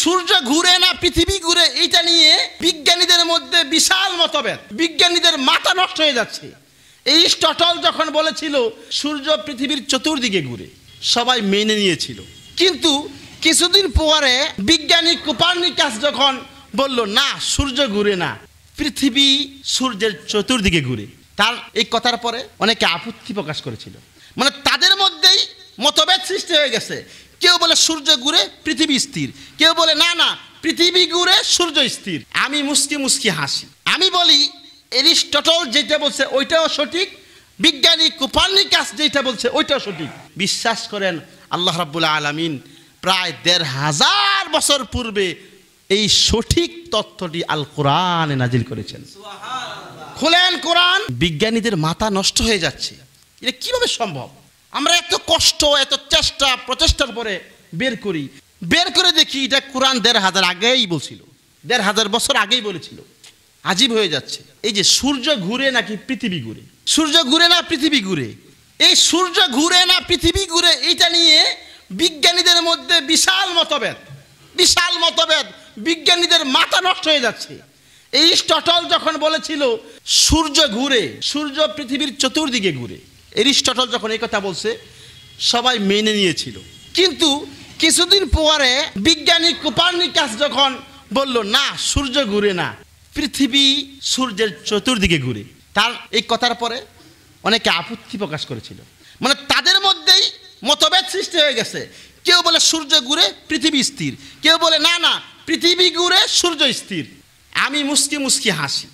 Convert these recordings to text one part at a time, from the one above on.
সূর্য ঘুরে না পৃথিবী ঘুরে এইটা নিয়ে বিজ্ঞানীদের মধ্যে বিশাল মতভেদ বিজ্ঞানীদের মাথা নষ্ট হয়ে যাচ্ছে এই স্টটল যখন বলেছিল সূর্য পৃথিবীর চতুর্দিকে ঘুরে সবাই মেনে নিয়েছিল কিন্তু কিছুদিন পরে বিজ্ঞানী কোপার্নিকাস যখন বলল না সূর্য ঘুরে না পৃথিবী সূর্যের চতুর্দিকে ঘুরে তার এই কথার পরে অনেকে আপত্তি প্রকাশ করেছিল মানে তাদের মধ্যেই মতভেদ সৃষ্টি হয়ে গেছে কেউ বলে সূর্য ঘুরে পৃথিবী স্থির কেউ বলে না না পৃথিবী ঘুরে সূর্য স্থির আমি মুস্কি মুস্কি হাসি আমি বলি এরিস্টটল যেটা বলছে ওইটাও সঠিক বিজ্ঞানী কুপার্নিকাস যেটা বলছে ওইটাও সঠিক বিশ্বাস করেন আল্লাহ রাবুল্লাহ আলমিন প্রায় দেড় হাজার বছর পূর্বে এই সঠিক তত্ত্বটি আল কোরআনে নাজিল করেছেন খুলেন কোরআন বিজ্ঞানীদের মাথা নষ্ট হয়ে যাচ্ছে এটা কিভাবে সম্ভব আমরা এত কষ্ট এত চেষ্টা প্রচেষ্টার পরে বের করি বের করে দেখি এটা কোরআন দেড় হাজার আগেই বলছিল দেড় হাজার বছর আগেই বলেছিল আজীব হয়ে যাচ্ছে এই যে সূর্য ঘুরে নাকি পৃথিবী ঘুরে সূর্য ঘুরে না পৃথিবী ঘুরে এই সূর্য ঘুরে না পৃথিবী ঘুরে এইটা নিয়ে বিজ্ঞানীদের মধ্যে বিশাল মতভেদ বিশাল মতভেদ বিজ্ঞানীদের মাথা নষ্ট হয়ে যাচ্ছে এই স্টটল যখন বলেছিল সূর্য ঘুরে সূর্য পৃথিবীর চতুর্দিকে ঘুরে এরিস্টটল যখন এই কথা বলছে সবাই মেনে নিয়েছিল কিন্তু কিছুদিন পরে বিজ্ঞানী কোপার্নিকাস যখন বলল না সূর্য ঘুরে না পৃথিবী সূর্যের চতুর্দিকে ঘুরে তার এই কথার পরে অনেকে আপত্তি প্রকাশ করেছিল মানে তাদের মধ্যেই মতভেদ সৃষ্টি হয়ে গেছে কেউ বলে সূর্য ঘুরে পৃথিবী স্থির কেউ বলে না না পৃথিবী ঘুরে সূর্য স্থির আমি মুস্কি মুস্কি হাসি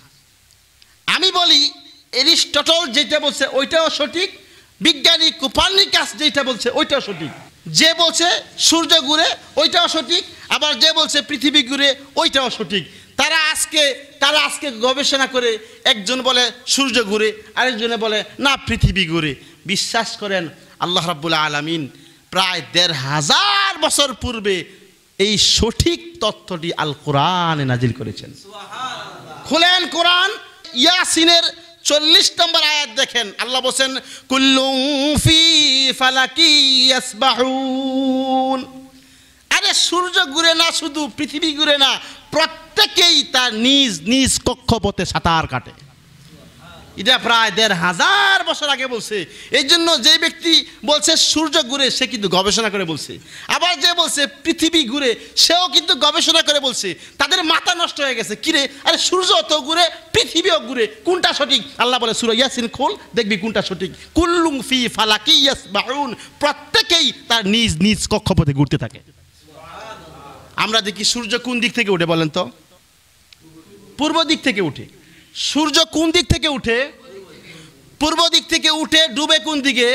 আমি বলি এরিস্টটল যেটা বলছে ওইটাও সঠিক বিজ্ঞানী কুপার্নিকাস যেটা বলছে ওইটাও সঠিক যে বলছে সূর্য ঘুরে ওইটাও সঠিক আবার যে বলছে পৃথিবী ঘুরে ওইটাও সঠিক তারা আজকে তারা আজকে গবেষণা করে একজন বলে সূর্য ঘুরে আরেকজনে বলে না পৃথিবী ঘুরে বিশ্বাস করেন আল্লাহ রাবুল্লা আলমিন প্রায় দেড় হাজার বছর পূর্বে এই সঠিক তত্ত্বটি আল কোরআনে নাজিল করেছেন খোলেন কোরআন ইয়াসিনের চল্লিশ নম্বর আয়াত দেখেন আল্লাহ বলছেন কুল্লুফি ফালাকি আরে সূর্য ঘুরে না শুধু পৃথিবী ঘুরে না প্রত্যেকেই তার নিজ নিজ কক্ষপথে সাঁতার কাটে এটা প্রায় দেড় হাজার বছর আগে বলছে এই জন্য যে ব্যক্তি বলছে সূর্য ঘুরে সে কিন্তু গবেষণা করে বলছে আবার যে বলছে পৃথিবী ঘুরে সেও কিন্তু গবেষণা করে বলছে তাদের মাথা নষ্ট হয়ে গেছে কিরে আরে সূর্য তো ঘুরে পৃথিবীও ঘুরে কোনটা সঠিক আল্লাহ বলে সুর ইয়াসিন খোল দেখবি কোনটা সঠিক কুল্লুং ফি ফালাকি ইয়াস বাউন প্রত্যেকেই তার নিজ নিজ কক্ষপথে ঘুরতে থাকে আমরা দেখি সূর্য কোন দিক থেকে উঠে বলেন তো পূর্ব দিক থেকে উঠে সূর্য কোন দিক থেকে উঠে পূর্ব দিক থেকে উঠে ডুবে কোন দিকে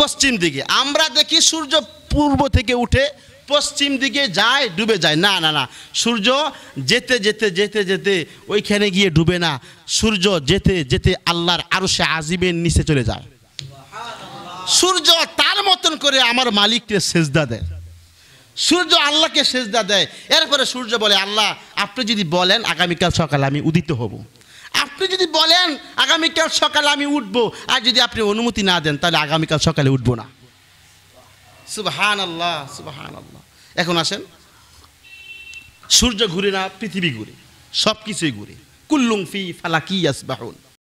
পশ্চিম দিকে আমরা দেখি সূর্য পূর্ব থেকে উঠে পশ্চিম দিকে যায় ডুবে যায় না না না সূর্য যেতে যেতে যেতে যেতে ওইখানে গিয়ে ডুবে না সূর্য যেতে যেতে আল্লাহর আরো সে আজিবের নিচে চলে যায় সূর্য তার মতন করে আমার মালিককে সেজদা দেয় সূর্য আল্লাহকে সেজদা দেয় এরপরে সূর্য বলে আল্লাহ আপনি যদি বলেন আগামীকাল সকালে আমি উদিত হব আপনি যদি বলেন আগামীকাল সকালে আমি উঠবো আর যদি আপনি অনুমতি না দেন তাহলে আগামীকাল সকালে উঠবো না সুবাহান আল্লাহ সুবাহান আল্লাহ এখন আসেন সূর্য ঘুরে না পৃথিবী ঘুরে সব কিছুই ঘুরে কুল্লুং ফি ফালাকি আসবাহুন